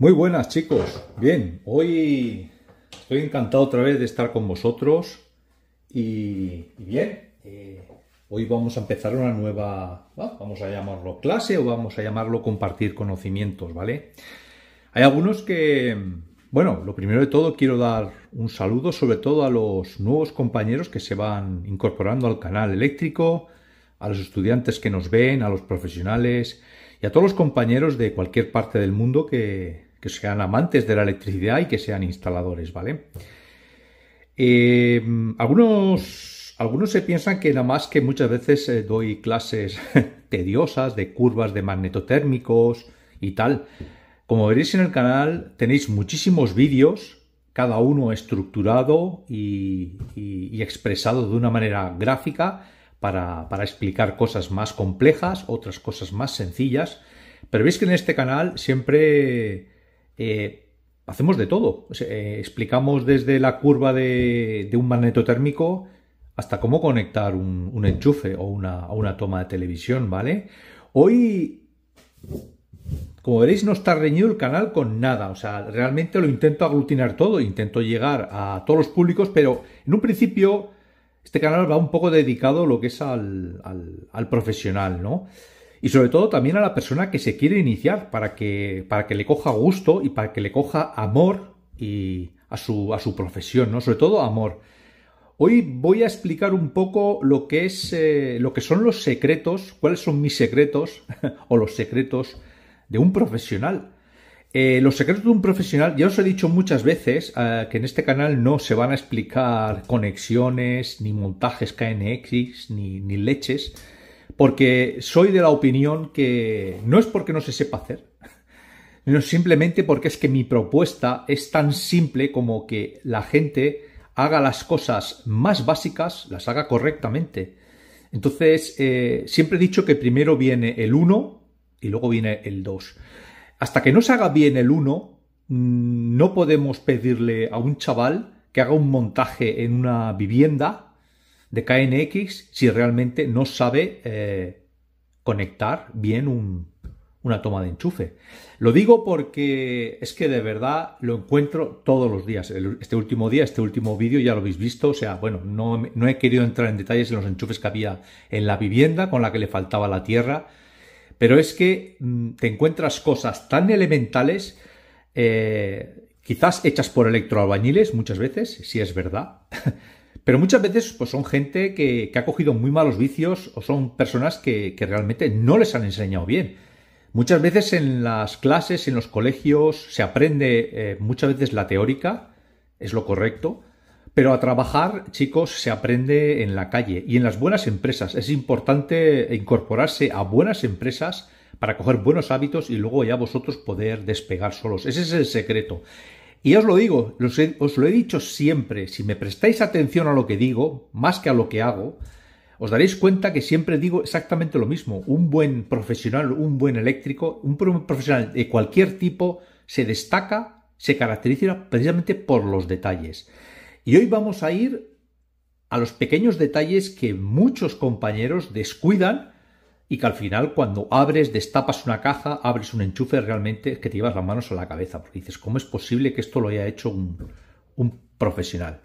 Muy buenas chicos, bien, hoy estoy encantado otra vez de estar con vosotros y, bien, eh, hoy vamos a empezar una nueva, vamos a llamarlo clase o vamos a llamarlo compartir conocimientos, ¿vale? Hay algunos que, bueno, lo primero de todo quiero dar un saludo sobre todo a los nuevos compañeros que se van incorporando al canal eléctrico, a los estudiantes que nos ven, a los profesionales y a todos los compañeros de cualquier parte del mundo que, que sean amantes de la electricidad y que sean instaladores, ¿vale? Eh, algunos, algunos se piensan que nada más que muchas veces eh, doy clases tediosas de curvas de magnetotérmicos y tal. Como veréis en el canal, tenéis muchísimos vídeos cada uno estructurado y, expresado de una manera gráfica para, explicar cosas más complejas, otras cosas más sencillas. Pero veis que en este canal siempre eh, hacemos de todo. Eh, explicamos desde la curva de, un magneto térmico hasta cómo conectar un, enchufe o una, toma de televisión, ¿vale? Hoy, como veréis, no está reñido el canal con nada. O sea, realmente lo intento aglutinar todo, intento llegar a todos los públicos, pero en un principio... Este canal va un poco dedicado lo que es al, al profesional, ¿no? y sobre todo también a la persona que se quiere iniciar para que, para que le coja gusto y para que le coja amor y a, su, a su profesión, ¿no? Sobre todo amor. Hoy voy a explicar un poco lo que, es, eh, lo que son los secretos, cuáles son mis secretos o los secretos de un profesional. Eh, los secretos de un profesional, ya os he dicho muchas veces eh, que en este canal no se van a explicar conexiones, ni montajes KNX, ni, ni leches porque soy de la opinión que no es porque no se sepa hacer, sino simplemente porque es que mi propuesta es tan simple como que la gente haga las cosas más básicas, las haga correctamente. Entonces, eh, siempre he dicho que primero viene el 1 y luego viene el 2. Hasta que no se haga bien el 1, mm, no podemos pedirle a un chaval que haga un montaje en una vivienda de KNX si realmente no sabe eh, conectar bien una toma de enchufe. Lo digo porque es que de verdad lo encuentro todos los días. Este último día, este último vídeo ya lo habéis visto. O sea, bueno, no, no he querido entrar en detalles en los enchufes que había en la vivienda con la que le faltaba la tierra. Pero es que mm, te encuentras cosas tan elementales eh, quizás hechas por electroalbañiles muchas veces, si es verdad, Pero muchas veces pues, son gente que, ha cogido muy malos vicios o son personas que, realmente no les han enseñado bien. Muchas veces en las clases, en los colegios, se aprende eh, muchas veces la teórica, es lo correcto, pero a trabajar, chicos, se aprende en la calle y en las buenas empresas. Es importante incorporarse a buenas empresas para coger buenos hábitos y luego ya vosotros poder despegar solos. Ese es el secreto. Y os lo digo, os, lo he dicho siempre, si me prestáis atención a lo que digo, más que a lo que hago, os daréis cuenta que siempre digo exactamente lo mismo. Un buen profesional, un buen eléctrico, un profesional de cualquier tipo se destaca, se caracteriza precisamente por los detalles. Y hoy vamos a ir a los pequeños detalles que muchos compañeros descuidan y que al final cuando abres, destapas una caja, abres un enchufe, realmente que te llevas las manos a la cabeza, porque dices, ¿cómo es posible que esto lo haya hecho un, profesional?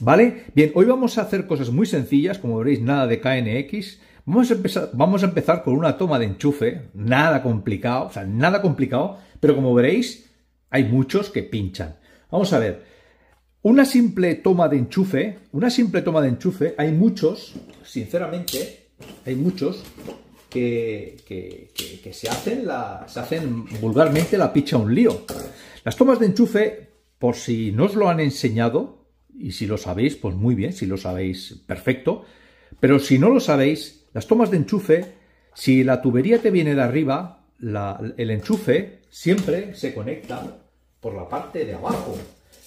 ¿Vale? Bien, hoy vamos a hacer cosas muy sencillas, como veréis, nada de KNX. Vamos a, empezar, vamos a empezar con una toma de enchufe, nada complicado, o sea, nada complicado, pero como veréis, hay muchos que pinchan. Vamos a ver, una simple toma de enchufe, una simple toma de enchufe, hay muchos, sinceramente, hay muchos que, se, hacen se hacen vulgarmente la picha un lío. Las tomas de enchufe, por si no os lo han enseñado, y si lo sabéis, pues muy bien, si lo sabéis, perfecto. Pero si no lo sabéis, las tomas de enchufe, si la tubería te viene de arriba, el enchufe siempre se conecta por la parte de abajo.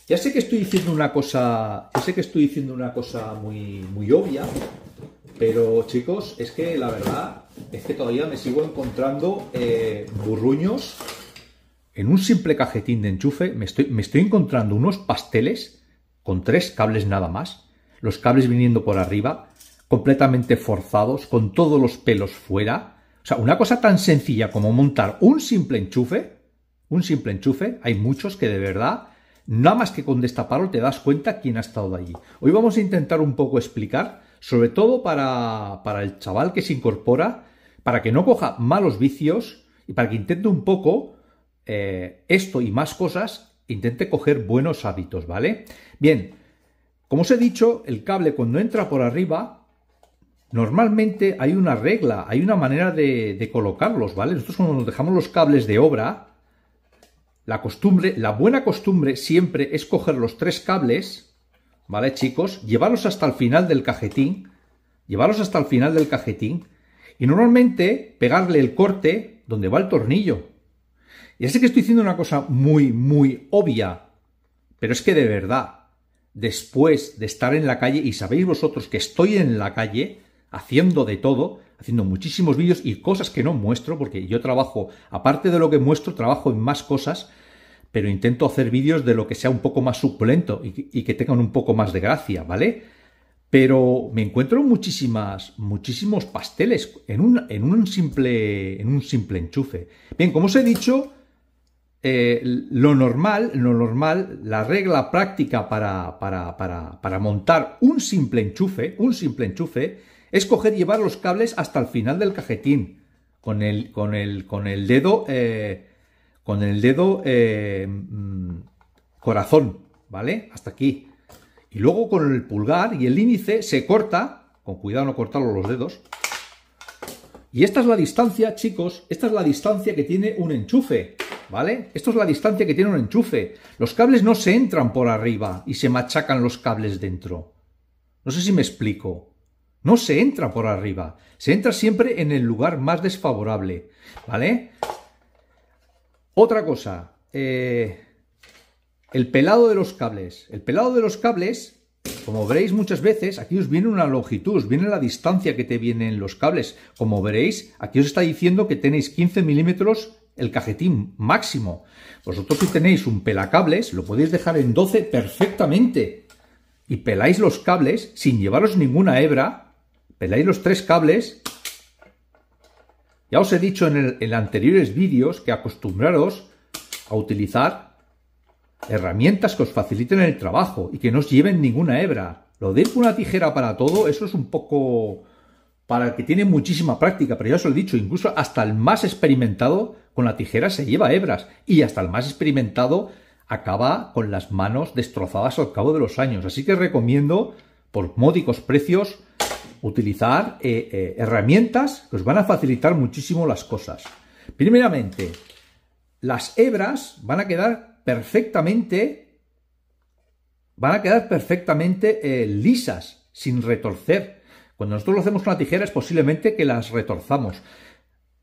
Ya sé que estoy diciendo una cosa, sé que estoy diciendo una cosa muy, muy obvia, pero chicos, es que la verdad es que todavía me sigo encontrando eh, burruños. En un simple cajetín de enchufe me estoy, me estoy encontrando unos pasteles con tres cables nada más. Los cables viniendo por arriba, completamente forzados, con todos los pelos fuera. O sea, una cosa tan sencilla como montar un simple enchufe, un simple enchufe, hay muchos que de verdad, nada más que con destaparlo te das cuenta quién ha estado allí. Hoy vamos a intentar un poco explicar sobre todo para, para el chaval que se incorpora, para que no coja malos vicios y para que intente un poco eh, esto y más cosas, intente coger buenos hábitos, ¿vale? Bien, como os he dicho, el cable cuando entra por arriba, normalmente hay una regla, hay una manera de, de colocarlos, ¿vale? Nosotros cuando nos dejamos los cables de obra, la costumbre, la buena costumbre siempre es coger los tres cables, ¿vale, chicos? llevaros hasta el final del cajetín, llevaros hasta el final del cajetín y normalmente pegarle el corte donde va el tornillo. Ya sé que estoy diciendo una cosa muy, muy obvia, pero es que de verdad, después de estar en la calle, y sabéis vosotros que estoy en la calle haciendo de todo, haciendo muchísimos vídeos y cosas que no muestro, porque yo trabajo, aparte de lo que muestro, trabajo en más cosas, pero intento hacer vídeos de lo que sea un poco más suculento y, que tengan un poco más de gracia, ¿vale? Pero me encuentro muchísimas, muchísimos pasteles en un, simple, enchufe. Bien, como os he dicho, eh, lo normal, lo normal, la regla práctica para, montar un simple enchufe, un simple enchufe, es coger y llevar los cables hasta el final del cajetín, con el, dedo eh, con el dedo eh, mm, corazón, ¿vale? Hasta aquí. Y luego con el pulgar y el índice se corta, con cuidado no cortarlo los dedos. Y esta es la distancia, chicos, esta es la distancia que tiene un enchufe, ¿vale? Esto es la distancia que tiene un enchufe. Los cables no se entran por arriba y se machacan los cables dentro. No sé si me explico. No se entra por arriba, se entra siempre en el lugar más desfavorable, ¿vale? Otra cosa, eh, el pelado de los cables. El pelado de los cables, como veréis muchas veces, aquí os viene una longitud, os viene la distancia que te vienen los cables. Como veréis, aquí os está diciendo que tenéis 15 milímetros el cajetín máximo. Vosotros si tenéis un pelacables, lo podéis dejar en 12 perfectamente. Y peláis los cables sin llevaros ninguna hebra. Peláis los tres cables ya os he dicho en, anteriores vídeos que acostumbraros a utilizar herramientas que os faciliten el trabajo y que no os lleven ninguna hebra. Lo de ir con una tijera para todo, eso es un poco para el que tiene muchísima práctica, pero ya os lo he dicho, incluso hasta el más experimentado con la tijera se lleva hebras y hasta el más experimentado acaba con las manos destrozadas al cabo de los años. Así que recomiendo, por módicos precios, utilizar eh, eh, herramientas que os van a facilitar muchísimo las cosas. Primeramente, las hebras van a quedar perfectamente, van a quedar perfectamente eh, lisas, sin retorcer. Cuando nosotros lo hacemos con la tijera es posiblemente que las retorzamos.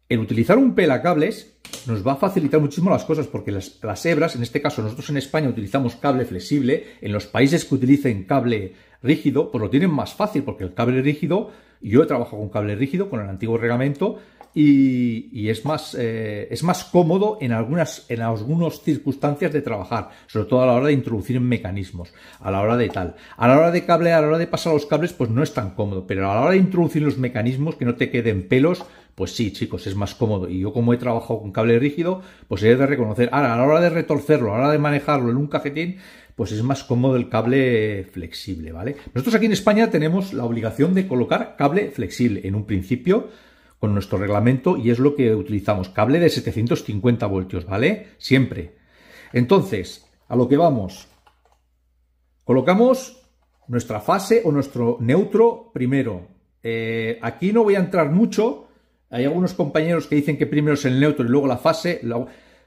El utilizar un pelacables nos va a facilitar muchísimo las cosas porque las, las hebras, en este caso nosotros en España utilizamos cable flexible, en los países que utilicen cable rígido, pues lo tienen más fácil, porque el cable rígido, yo he trabajado con cable rígido, con el antiguo reglamento, y, es, más, eh, es más cómodo en algunas, en algunas circunstancias de trabajar, sobre todo a la hora de introducir mecanismos, a la hora de tal. A la hora de cable, a la hora de pasar los cables, pues no es tan cómodo, pero a la hora de introducir los mecanismos, que no te queden pelos, pues sí, chicos, es más cómodo. Y yo como he trabajado con cable rígido, pues he de reconocer, ahora a la hora de retorcerlo, a la hora de manejarlo en un cajetín, pues es más cómodo el cable flexible, ¿vale? Nosotros aquí en España tenemos la obligación de colocar cable flexible en un principio con nuestro reglamento y es lo que utilizamos, cable de 750 voltios, ¿vale? Siempre. Entonces, a lo que vamos. Colocamos nuestra fase o nuestro neutro primero. Eh, aquí no voy a entrar mucho. Hay algunos compañeros que dicen que primero es el neutro y luego la fase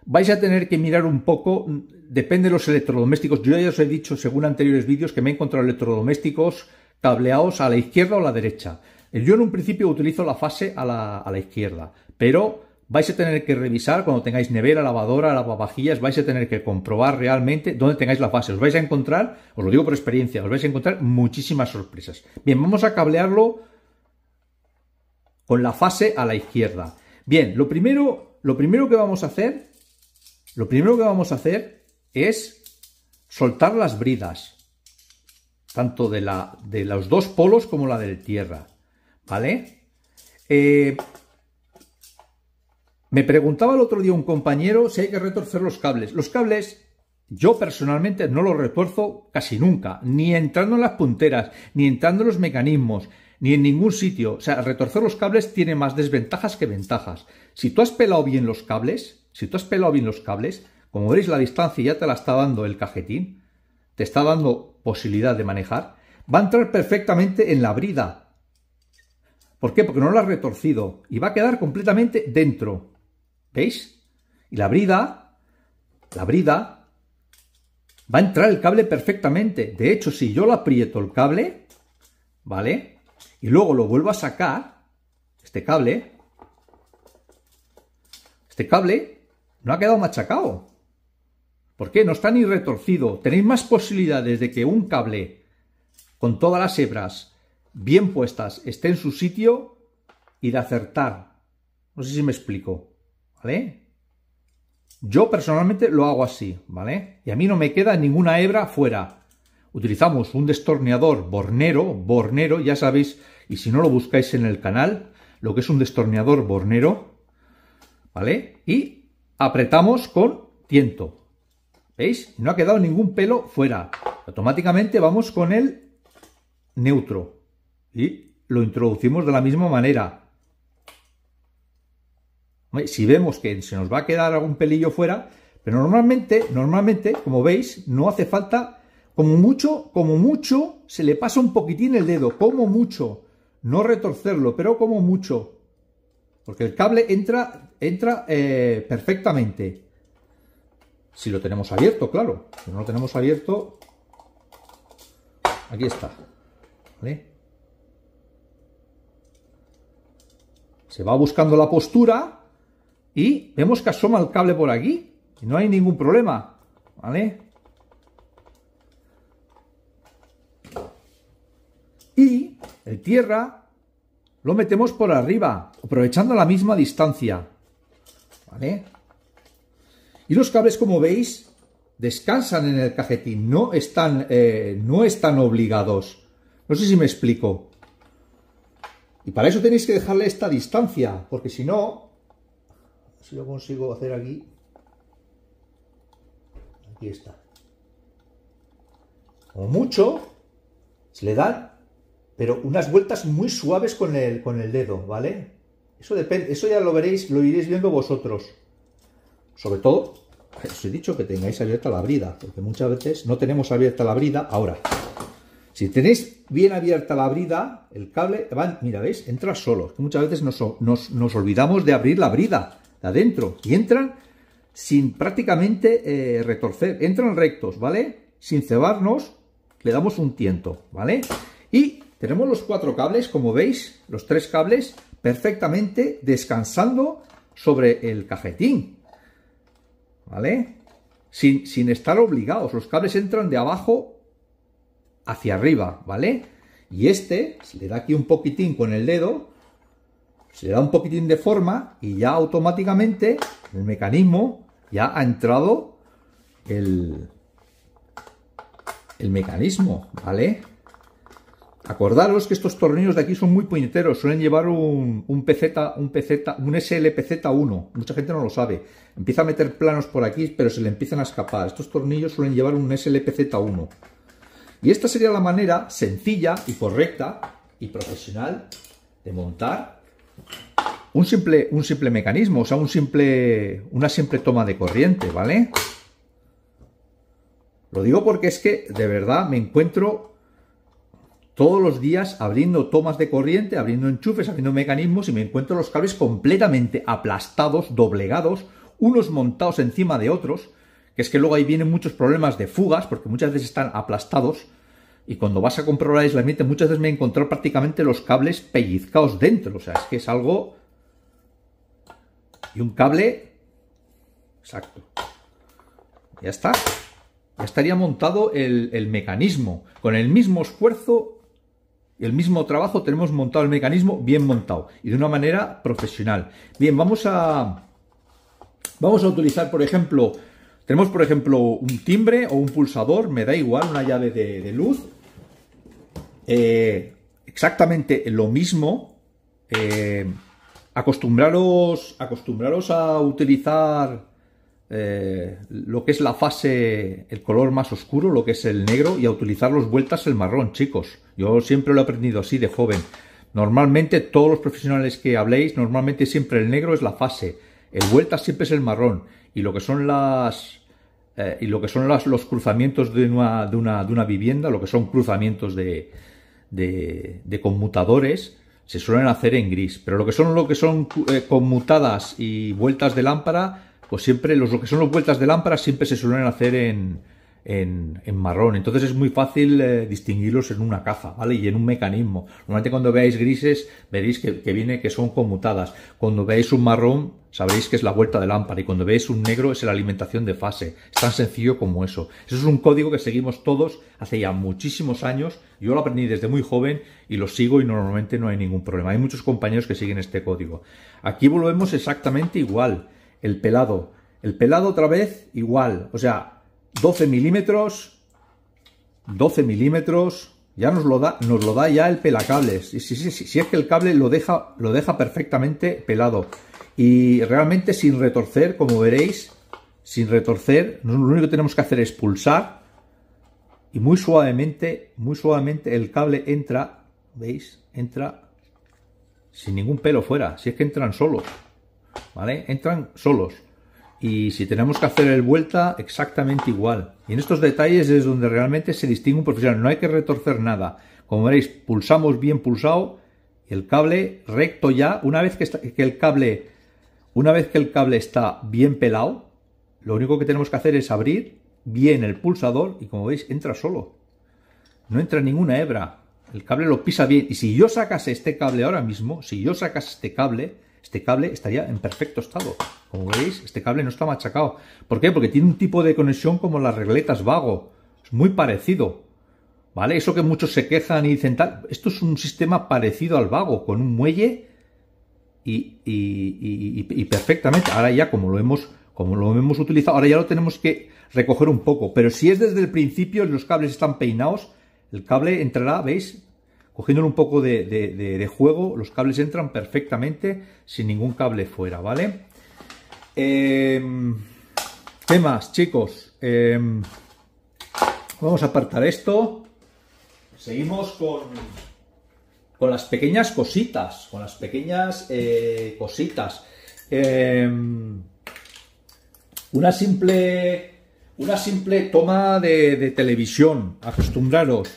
vais a tener que mirar un poco, depende de los electrodomésticos. Yo ya os he dicho, según anteriores vídeos, que me he encontrado electrodomésticos cableados a la izquierda o a la derecha. Eh, yo en un principio utilizo la fase a la, izquierda, pero vais a tener que revisar cuando tengáis nevera, lavadora, lavavajillas, vais a tener que comprobar realmente dónde tengáis la fase. Os vais a encontrar, os lo digo por experiencia, os vais a encontrar muchísimas sorpresas. Bien, vamos a cablearlo con la fase a la izquierda. Bien, lo primero, lo primero que vamos a hacer lo primero que vamos a hacer es soltar las bridas, tanto de, los dos polos como la del tierra, ¿vale? Eh, me preguntaba el otro día un compañero si hay que retorcer los cables. Los cables yo personalmente no los retuerzo casi nunca, ni entrando en las punteras, ni entrando en los mecanismos, ni en ningún sitio. O sea, retorcer los cables tiene más desventajas que ventajas. Si tú has pelado bien los cables, si tú has pelado bien los cables, como veis la distancia ya te la está dando el cajetín, te está dando posibilidad de manejar, va a entrar perfectamente en la brida. ¿Por qué? Porque no lo has retorcido y va a quedar completamente dentro. ¿Veis? Y la brida, la brida, va a entrar el cable perfectamente. De hecho, si yo lo aprieto el cable, ¿vale? Y luego lo vuelvo a sacar, este cable, este cable no ha quedado machacado. ¿Por qué? No está ni retorcido. Tenéis más posibilidades de que un cable con todas las hebras bien puestas esté en su sitio y de acertar. No sé si me explico. ¿Vale? Yo personalmente lo hago así, ¿vale? Y a mí no me queda ninguna hebra fuera. Utilizamos un destorneador bornero, bornero, ya sabéis, y si no lo buscáis en el canal, lo que es un destorneador bornero, ¿vale? Y apretamos con tiento. ¿Veis? No ha quedado ningún pelo fuera. Automáticamente vamos con el neutro y lo introducimos de la misma manera. Si vemos que se nos va a quedar algún pelillo fuera, pero normalmente, normalmente, como veis, no hace falta, como mucho, como mucho, se le pasa un poquitín el dedo, como mucho, no retorcerlo, pero como mucho. Porque el cable entra, entra eh, perfectamente. Si lo tenemos abierto, claro. Si no lo tenemos abierto, aquí está. Se va buscando la postura y vemos que asoma el cable por aquí. Y no hay ningún problema. ¿Vale? Y el tierra lo metemos por arriba, aprovechando la misma distancia. ¿Vale? Y los cables, como veis, descansan en el cajetín, no están, eh, no están obligados. No sé si me explico. Y para eso tenéis que dejarle esta distancia, porque si no, si lo consigo hacer aquí, aquí está. Como mucho, se le da pero unas vueltas muy suaves con el, con el dedo, ¿vale? Eso depende, eso ya lo veréis, lo iréis viendo vosotros. Sobre todo, pues, os he dicho que tengáis abierta la brida, porque muchas veces no tenemos abierta la brida. Ahora, si tenéis bien abierta la brida, el cable mira, ¿veis? Entra solo. muchas veces nos, nos, olvidamos de abrir la brida de adentro y entran sin prácticamente eh, retorcer. Entran rectos, ¿vale? Sin cebarnos, le damos un tiento, ¿vale? Y tenemos los cuatro cables, como veis, los tres cables perfectamente descansando sobre el cajetín. ¿Vale? Sin, estar obligados. Los cables entran de abajo hacia arriba, ¿vale? Y este, se le da aquí un poquitín con el dedo, se le da un poquitín de forma y ya automáticamente el mecanismo ya ha entrado el mecanismo, ¿vale? Acordaros que estos tornillos de aquí son muy puñeteros, suelen llevar un, un PZ, un SLPZ1, mucha gente no lo sabe. Empieza a meter planos por aquí, pero se le empiezan a escapar. Estos tornillos suelen llevar un SLPZ1. Y esta sería la manera sencilla y correcta y profesional de montar un simple, un simple mecanismo, o sea, un simple, una simple toma de corriente, ¿vale? Lo digo porque es que, de verdad, me encuentro todos los días abriendo tomas de corriente, abriendo enchufes, abriendo mecanismos y me encuentro los cables completamente aplastados, doblegados, unos montados encima de otros, que es que luego ahí vienen muchos problemas de fugas, porque muchas veces están aplastados y cuando vas a comprobar el aislamiento muchas veces me he encontrado prácticamente los cables pellizcados dentro, o sea, es que es algo... Y un cable... Exacto. Ya está. Ya estaría montado el, el mecanismo. Con el mismo esfuerzo el mismo trabajo, tenemos montado el mecanismo bien montado y de una manera profesional. Bien, vamos a, vamos a utilizar, por ejemplo, tenemos, por ejemplo, un timbre o un pulsador, me da igual, una llave de, luz. Eh, exactamente lo mismo. Eh, acostumbraros, acostumbraros a utilizar lo que es la fase, el color más oscuro, lo que es el negro, y a utilizar los vueltas el marrón, chicos. Yo siempre lo he aprendido así de joven. Normalmente todos los profesionales que habléis, normalmente siempre el negro es la fase, el vueltas siempre es el marrón, y lo que son las... Eh, y lo que son las, los cruzamientos de una, de, una, de una, vivienda, lo que son cruzamientos de, de, conmutadores, se suelen hacer en gris. Pero lo que son, lo que son eh, conmutadas y vueltas de lámpara, pues siempre los, lo que son las vueltas de lámpara siempre se suelen hacer en, en, marrón. Entonces es muy fácil eh, distinguirlos en una caja ¿vale? Y en un mecanismo. Normalmente cuando veáis grises veréis que, que, viene que son conmutadas. Cuando veáis un marrón sabréis que es la vuelta de lámpara y cuando veáis un negro es la alimentación de fase. Es tan sencillo como eso. Eso es un código que seguimos todos hace ya muchísimos años. Yo lo aprendí desde muy joven y lo sigo y normalmente no hay ningún problema. Hay muchos compañeros que siguen este código. Aquí volvemos exactamente igual el pelado. El pelado otra vez igual, o sea, 12 milímetros, 12 milímetros, ya nos lo da, nos lo da ya el pelacables. Si, si es que el cable lo deja, lo deja perfectamente pelado. Y realmente sin retorcer, como veréis, sin retorcer, lo único que tenemos que hacer es pulsar y muy suavemente, muy suavemente el cable entra, ¿veis? Entra sin ningún pelo fuera, si es que entran solos. ¿vale? Entran solos. Y si tenemos que hacer el vuelta, exactamente igual. Y en estos detalles es donde realmente se distingue un profesional. No hay que retorcer nada. Como veréis, pulsamos bien pulsado el cable recto ya. Una vez que, que el cable, una vez que el cable está bien pelado, lo único que tenemos que hacer es abrir bien el pulsador y como veis entra solo. No entra ninguna hebra. El cable lo pisa bien. Y si yo sacase este cable ahora mismo, si yo sacase este cable, este cable estaría en perfecto estado. Como veis, este cable no está machacado. ¿Por qué? Porque tiene un tipo de conexión como las regletas vago. Es muy parecido. ¿Vale? Eso que muchos se quejan y dicen tal. Esto es un sistema parecido al vago, con un muelle y, y, perfectamente. Ahora ya, como lo hemos como lo hemos utilizado, ahora ya lo tenemos que recoger un poco, pero si es desde el principio, los cables están peinados, el cable entrará, ¿veis? cogiéndole un poco de, juego, los cables entran perfectamente sin ningún cable fuera, ¿vale? Temas, ¿Qué más, chicos? Em, vamos a apartar esto. Seguimos con, con las pequeñas cositas, con las pequeñas eh, cositas. Em, una simple... Una simple toma de televisión, acostumbraros,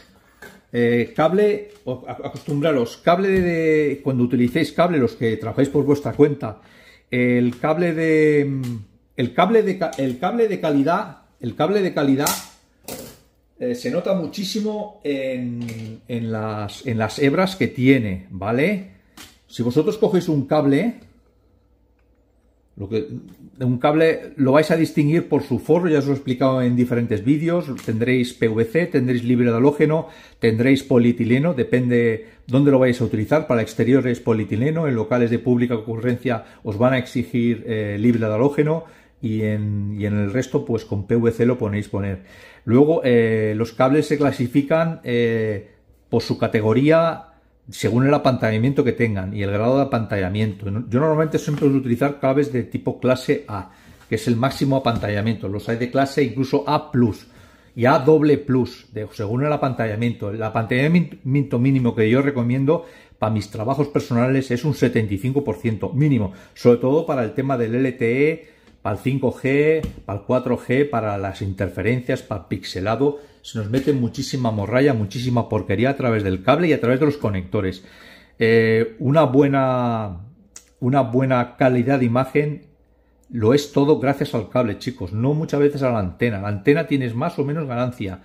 eh, cable, acostumbraros, cable de, cuando utilicéis cable, los que trabajáis por vuestra cuenta, el cable de, mm, el cable de, el cable de calidad, el cable de calidad eh, se nota muchísimo en, en, las, en las hebras que tiene, ¿vale? Si vosotros cogéis un cable, lo que, un cable lo vais a distinguir por su forro, ya os lo he explicado en diferentes vídeos. Tendréis PVC, tendréis libre de halógeno, tendréis polietileno, depende dónde lo vais a utilizar. Para exteriores polietileno, en locales de pública ocurrencia os van a exigir eh, libre de halógeno y en, y en, el resto pues con PVC lo ponéis poner. Luego eh, los cables se clasifican eh, por su categoría según el apantallamiento que tengan y el grado de apantallamiento. Yo normalmente siempre voy a utilizar claves de tipo clase A, que es el máximo apantallamiento. Los hay de clase incluso A y A doble plus, según el apantallamiento. El apantallamiento mínimo que yo recomiendo para mis trabajos personales es un 75% mínimo, sobre todo para el tema del LTE, para el 5G, para el 4G, para las interferencias, para el pixelado. Se nos mete muchísima morralla, muchísima porquería a través del cable y a través de los conectores. Eh, una, buena, una buena calidad de imagen lo es todo gracias al cable, chicos, no muchas veces a la antena. La antena tienes más o menos ganancia.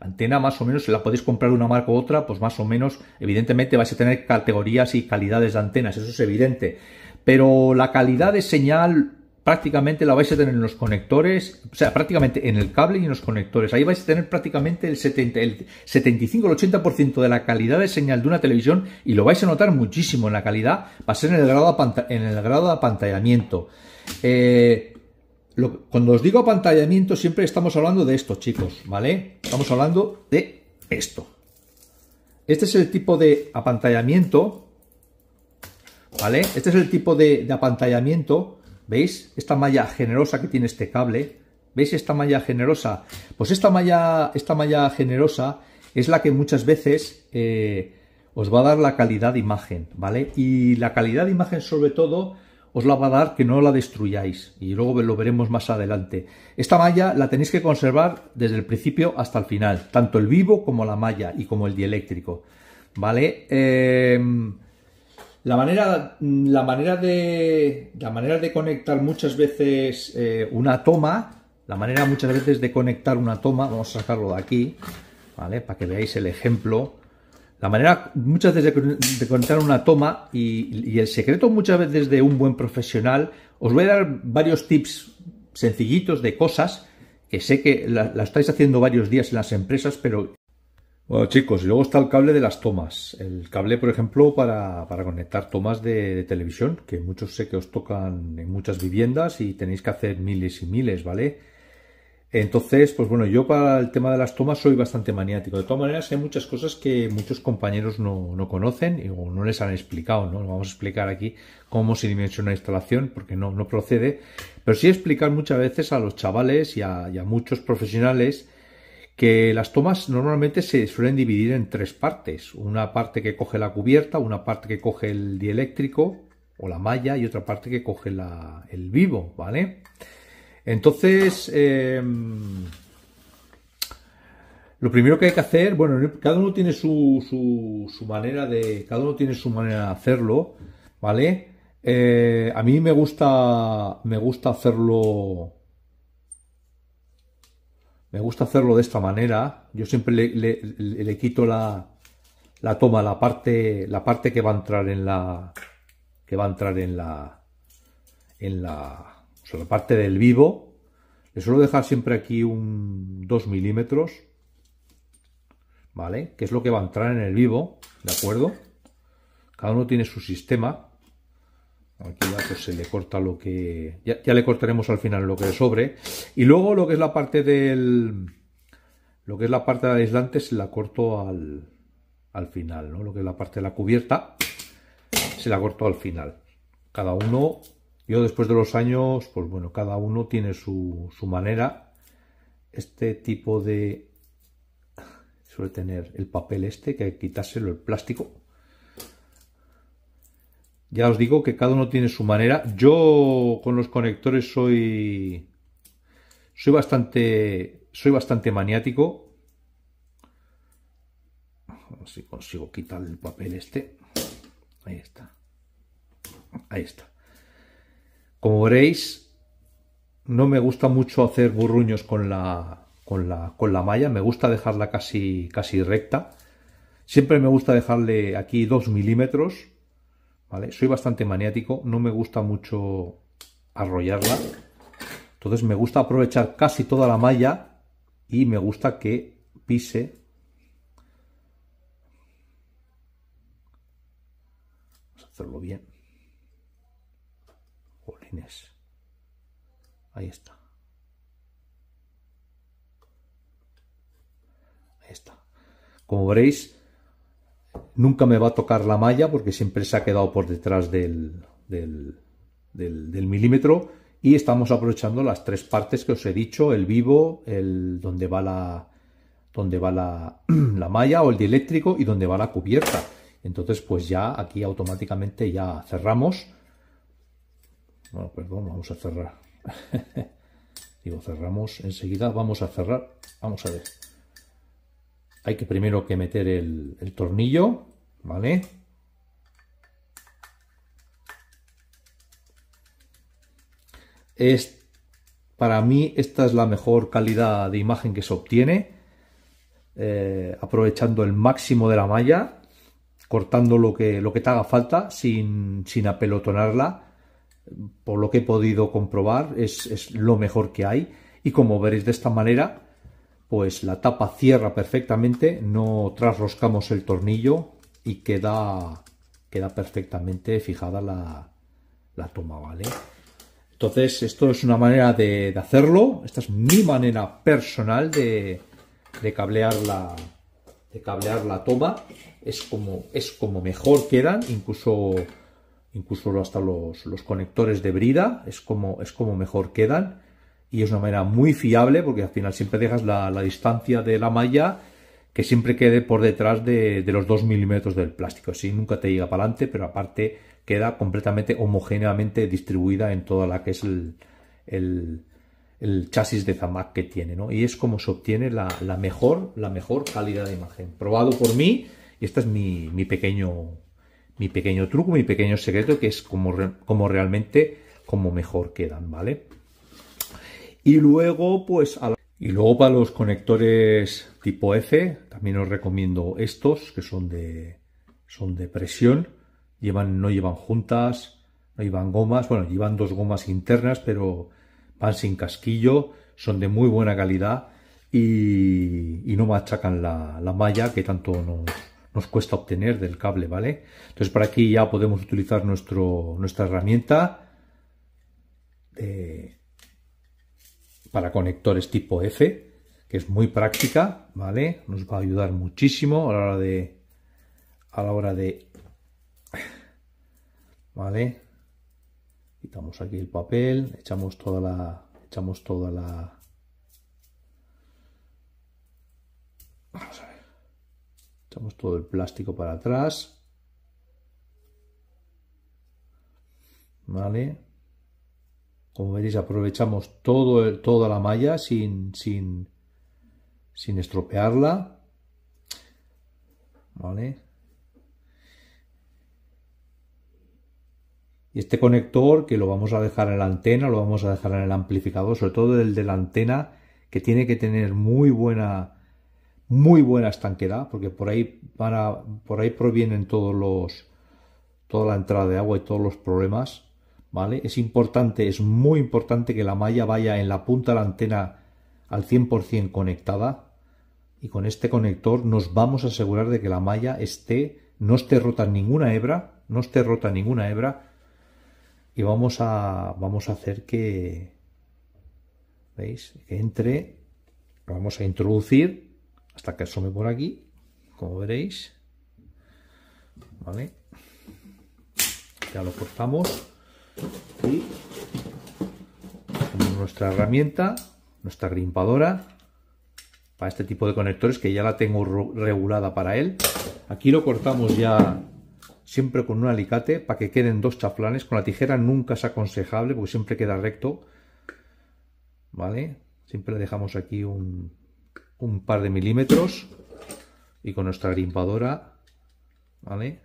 La antena más o menos, si la podéis comprar una marca u otra, pues más o menos, evidentemente vais a tener categorías y calidades de antenas, eso es evidente. Pero la calidad de señal prácticamente la vais a tener en los conectores, o sea, prácticamente en el cable y en los conectores. Ahí vais a tener prácticamente el, 70, el 75 el 80% de la calidad de señal de una televisión y lo vais a notar muchísimo en la calidad, va a ser en el grado, en el grado de apantallamiento. Eh, cuando os digo apantallamiento siempre estamos hablando de esto, chicos, ¿vale? Estamos hablando de esto. Este es el tipo de apantallamiento, ¿vale? Este es el tipo de apantallamiento ¿Veis esta malla generosa que tiene este cable? ¿Veis esta malla generosa? Pues esta malla, esta malla generosa es la que muchas veces eh, os va a dar la calidad de imagen, ¿vale? Y la calidad de imagen sobre todo os la va a dar que no la destruyáis y luego lo veremos más adelante. Esta malla la tenéis que conservar desde el principio hasta el final, tanto el vivo como la malla y como el dieléctrico, ¿vale? Eh, la manera, mm, la manera, de, la manera de conectar muchas veces eh, una toma, la manera muchas veces de conectar una toma, vamos a sacarlo de aquí, ¿vale? Para que veáis el ejemplo. La manera muchas veces de, conectar una toma y, el secreto muchas veces de un buen profesional, os voy a dar varios tips sencillitos de cosas que sé que la, la estáis haciendo varios días en las empresas, pero bueno chicos, y luego está el cable de las tomas. El cable, por ejemplo, para, conectar tomas de, televisión, que muchos sé que os tocan en muchas viviendas y tenéis que hacer miles y miles, ¿vale? Entonces, pues bueno, yo para el tema de las tomas soy bastante maniático. De todas maneras, hay muchas cosas que muchos compañeros no, conocen o no les han explicado, ¿no? Vamos a explicar aquí cómo se dimensiona una instalación, porque no, procede. Pero sí explicar muchas veces a los chavales y a muchos profesionales que las tomas normalmente se suelen dividir en tres partes. Una parte que coge la cubierta, una parte que coge el dieléctrico o la malla y otra parte que coge el vivo, ¿vale? Entonces, em, lo primero que hay que hacer, bueno, cada uno tiene su, su, manera de, cada uno tiene su manera de hacerlo, ¿vale? Eh, a mí me gusta, me gusta hacerlo me gusta hacerlo de esta manera. Yo siempre le, quito la, la, toma, la parte, la parte que va a entrar en la... que va a entrar en la... en la... la parte del vivo. Le suelo dejar siempre aquí un 2 milímetros. ¿Vale? Que es lo que va a entrar en el vivo, ¿de acuerdo? Cada uno tiene su sistema. Aquí ya pues, se le corta lo que... Ya, le cortaremos al final lo que sobre. Y luego lo que es la parte del... Lo que es la parte de aislante se la corto al, al final, Lo que es la parte de la cubierta se la corto al final. Cada uno, yo después de los años, pues bueno, cada uno tiene su, su manera. Este tipo de... suele tener el papel este, que hay que quitárselo, el plástico ya os digo que cada uno tiene su manera. Yo con los conectores soy soy bastante soy bastante maniático. A ver si consigo quitar el papel este. Ahí está. Ahí está. Como veréis, no me gusta mucho hacer burruños con la, con la, malla. Me gusta dejarla casi, casi recta. Siempre me gusta dejarle aquí 2 milímetros soy bastante maniático, no me gusta mucho arrollarla. Entonces me gusta aprovechar casi toda la malla y me gusta que pise. Vamos a hacerlo bien. Jolines. Ahí está. Ahí está. Como veréis, Nunca me va a tocar la malla porque siempre se ha quedado por detrás del, del, milímetro. Y estamos aprovechando las tres partes que os he dicho, el vivo, el donde va la, donde va la, la malla o el dieléctrico y donde va la cubierta. Entonces pues ya aquí automáticamente ya cerramos. Bueno, perdón, vamos a cerrar. Digo, cerramos enseguida, vamos a cerrar. Vamos a ver hay que primero que meter el, tornillo, ¿vale? Es, para mí esta es la mejor calidad de imagen que se obtiene, eh, aprovechando el máximo de la malla, cortando lo que, lo que te haga falta sin, sin apelotonarla. Por lo que he podido comprobar, es lo mejor que hay. Y como veréis de esta manera, pues la tapa cierra perfectamente, no trasroscamos el tornillo y queda, queda perfectamente fijada la, toma, ¿vale? Entonces, esto es una manera de, hacerlo. Esta es mi manera personal de, cablear la, de cablear la toma. Es como, es como mejor quedan, incluso, incluso hasta los, los conectores de brida, es como, es como mejor quedan y es una manera muy fiable porque al final siempre dejas la, distancia de la malla que siempre quede por detrás de, los 2 milímetros del plástico. Así nunca te llega para adelante, pero aparte queda completamente homogéneamente distribuida en toda la que es el, chasis de Zamac que tiene. ¿no? Y es como se obtiene la, mejor, la mejor calidad de imagen. Probado por mí, y este es mi, mi pequeño, mi pequeño truco, mi pequeño secreto, que es como, como realmente como mejor quedan, ¿vale? Y luego, pues, y luego para los conectores tipo F, también os recomiendo estos, que son de, son de presión. Llevan, no llevan juntas, no llevan gomas. Bueno, llevan dos gomas internas, pero van sin casquillo. Son de muy buena calidad y, no machacan la, malla que tanto nos, nos cuesta obtener del cable, ¿vale? Entonces, para aquí ya podemos utilizar nuestro, nuestra herramienta. De, para conectores tipo F, que es muy práctica, ¿vale? Nos va a ayudar muchísimo a la hora de... A la hora de... ¿Vale? Quitamos aquí el papel, echamos toda la... Echamos toda la... Vamos Echamos todo el plástico para atrás. ¿Vale? Como veis, aprovechamos todo toda la malla sin, sin, sin estropearla. Y este conector que lo vamos a dejar en la antena, lo vamos a dejar en el amplificador, sobre todo el de la antena, que tiene que tener muy buena, muy buena estanquedad, porque por ahí, por ahí provienen todos los, toda la entrada de agua y todos los problemas. Es importante, es muy importante que la malla vaya en la punta de la antena al 100% conectada y con este conector nos vamos a asegurar de que la malla esté, no esté rota ninguna hebra, no esté rota ninguna hebra y vamos a, vamos a hacer que, ¿veis? entre, lo vamos a introducir hasta que asome por aquí, como veréis, ¿vale? Ya lo cortamos y nuestra herramienta, nuestra grimpadora para este tipo de conectores que ya la tengo regulada para él. Aquí lo cortamos ya siempre con un alicate para que queden dos chaflanes. Con la tijera nunca es aconsejable porque siempre queda recto. ¿Vale? Siempre dejamos aquí un, un par de milímetros y con nuestra grimpadora, ¿vale?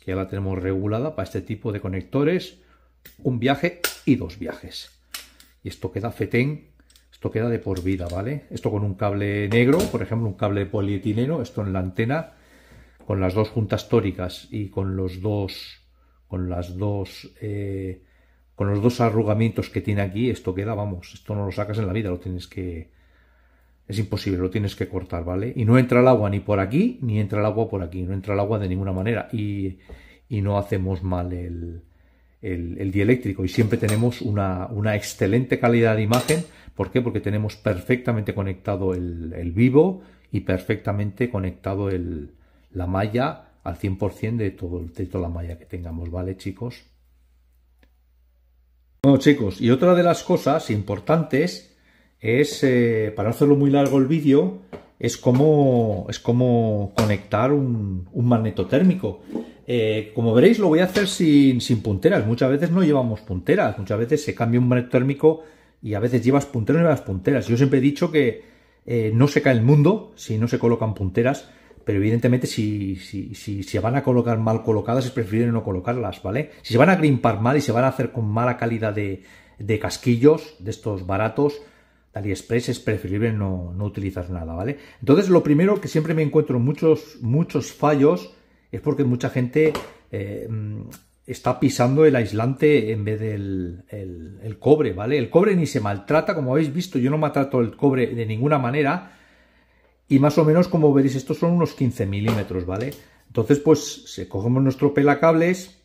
Que ya la tenemos regulada para este tipo de conectores un viaje y dos viajes. Y esto queda fetén, esto queda de por vida, ¿vale? Esto con un cable negro, por ejemplo, un cable polietileno, esto en la antena, con las dos juntas tóricas y con los dos, con las dos, eh, con los dos arrugamientos que tiene aquí, esto queda, vamos, esto no lo sacas en la vida, lo tienes que, es imposible, lo tienes que cortar, ¿vale? Y no entra el agua ni por aquí, ni entra el agua por aquí, no entra el agua de ninguna manera y, y no hacemos mal el el, dieléctrico y siempre tenemos una, una, excelente calidad de imagen. ¿Por qué? Porque tenemos perfectamente conectado el, vivo y perfectamente conectado el, la malla al 100% de, todo, de la malla que tengamos, ¿vale chicos? Bueno chicos, y otra de las cosas importantes es, eh, para hacerlo muy largo el vídeo, es como, es como conectar un, un magneto térmico. Eh, como veréis, lo voy a hacer sin, punteras. Muchas veces no llevamos punteras. Muchas veces se cambia un magneto térmico y a veces llevas punteras y llevas punteras. Yo siempre he dicho que eh, no se cae el mundo si no se colocan punteras. Pero evidentemente si, si, se van a colocar mal colocadas es preferible no colocarlas, ¿vale? Si se van a grimpar mal y se van a hacer con mala calidad de casquillos, de estos baratos, AliExpress es preferible no, utilizar nada, ¿vale? Entonces, lo primero que siempre me encuentro muchos, muchos fallos es porque mucha gente eh, mm, está pisando el aislante en vez del el, cobre, ¿vale? El cobre ni se maltrata, como habéis visto, yo no maltrato el cobre de ninguna manera. Y más o menos, como veréis, estos son unos 15 milímetros, ¿vale? Entonces, pues, cogemos nuestro pelacables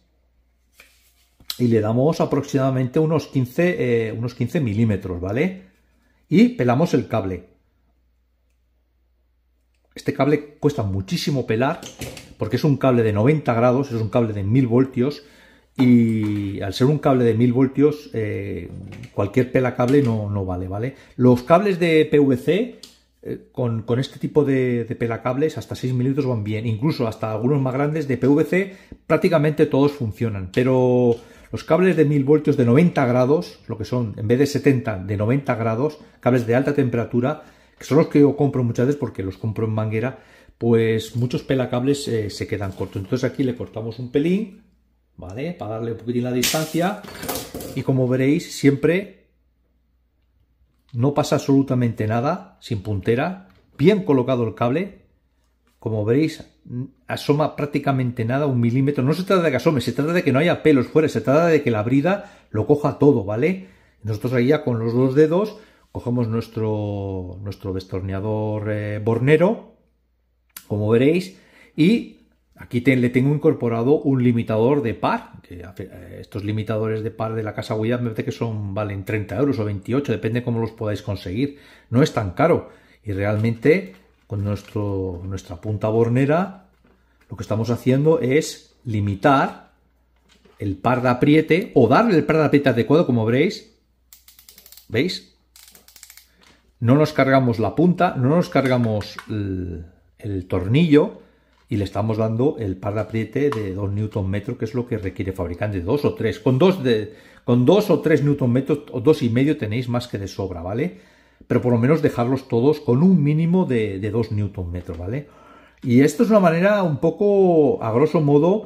y le damos aproximadamente unos 15, eh, unos 15 milímetros, ¿vale? y pelamos el cable. Este cable cuesta muchísimo pelar porque es un cable de 90 grados, es un cable de 1000 voltios y al ser un cable de 1000 voltios eh, cualquier pelacable cable no, no, vale, ¿vale? Los cables de PVC eh, con, este tipo de, de hasta 6 minutos van bien, incluso hasta algunos más grandes de PVC prácticamente todos funcionan, pero los cables de 1000 voltios de 90 grados, lo que son en vez de 70 de 90 grados, cables de alta temperatura, que son los que yo compro muchas veces porque los compro en manguera, pues muchos pelacables eh, se quedan cortos. Entonces aquí le cortamos un pelín, ¿vale? Para darle un poquitín la distancia. Y como veréis, siempre no pasa absolutamente nada, sin puntera, bien colocado el cable, como veréis, asoma prácticamente nada, un milímetro. No se trata de que asome, se trata de que no haya pelos fuera, se trata de que la brida lo coja todo, ¿vale? Nosotros ahí ya con los dos dedos cogemos nuestro, nuestro destornillador eh, bornero, como veréis, y aquí le tengo incorporado un limitador de par, que eh, estos limitadores de par de la casa William me parece que son, valen 30 euros o 28, depende cómo los podáis conseguir, no es tan caro y realmente con nuestra punta bornera, lo que estamos haciendo es limitar el par de apriete o darle el par de apriete adecuado, como veréis. ¿Veis? No nos cargamos la punta, no nos cargamos el, tornillo y le estamos dando el par de apriete de 2 Nm, que es lo que requiere fabricante, 2 o 3. Con 2, de, con o 3 Nm o medio tenéis más que de sobra, ¿vale? pero por lo menos dejarlos todos con un mínimo de, 2 newton ¿vale? Y esto es una manera un poco, a grosso modo,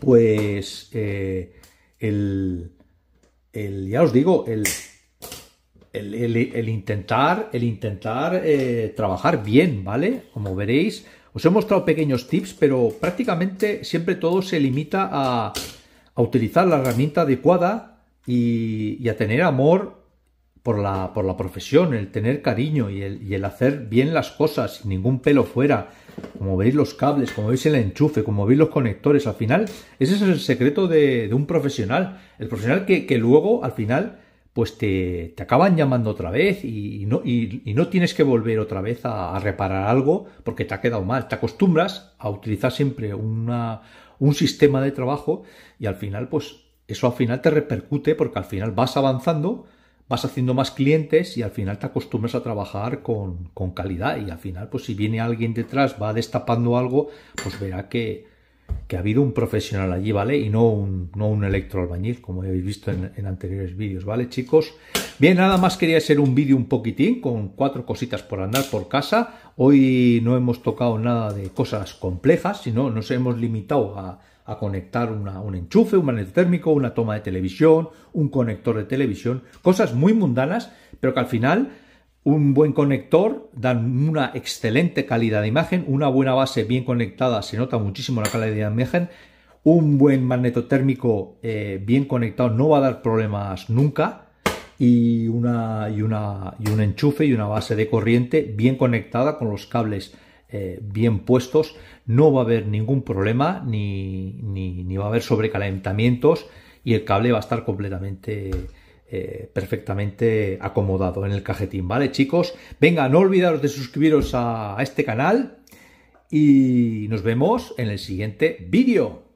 pues eh, el, ya os digo, el, el, intentar, el intentar eh, trabajar bien, ¿vale? Como veréis, os he mostrado pequeños tips, pero prácticamente siempre todo se limita a, utilizar la herramienta adecuada y, a tener amor por la, por la profesión, el tener cariño y el, el, hacer bien las cosas sin ningún pelo fuera. Como veis los cables, como veis el enchufe, como veis los conectores, al final ese es el secreto de, un profesional. El profesional que, luego, al final, pues te, te, acaban llamando otra vez y, no, y, no tienes que volver otra vez a, a, reparar algo porque te ha quedado mal. Te acostumbras a utilizar siempre una, un sistema de trabajo y al final, pues eso al final te repercute porque al final vas avanzando vas haciendo más clientes y al final te acostumbras a trabajar con, con, calidad y al final pues si viene alguien detrás va destapando algo pues verá que, que ha habido un profesional allí, ¿vale? Y no un, no un electroalbañil, como habéis visto en, anteriores vídeos, ¿vale, chicos? Bien, nada más quería ser un vídeo un poquitín, con cuatro cositas por andar por casa. Hoy no hemos tocado nada de cosas complejas, sino nos hemos limitado a, a conectar un enchufe, un magneto térmico, una toma de televisión, un conector de televisión, cosas muy mundanas, pero que al final un buen conector dan una excelente calidad de imagen, una buena base bien conectada, se nota muchísimo la calidad de imagen, un buen magneto térmico eh, bien conectado no va a dar problemas nunca y, y, un enchufe y una base de corriente bien conectada con los cables eh, bien puestos no va a haber ningún problema ni, va a haber sobrecalentamientos y el cable va a estar completamente eh, perfectamente acomodado en el cajetín, ¿vale chicos? Venga, no olvidaros de suscribiros a este canal y nos vemos en el siguiente vídeo.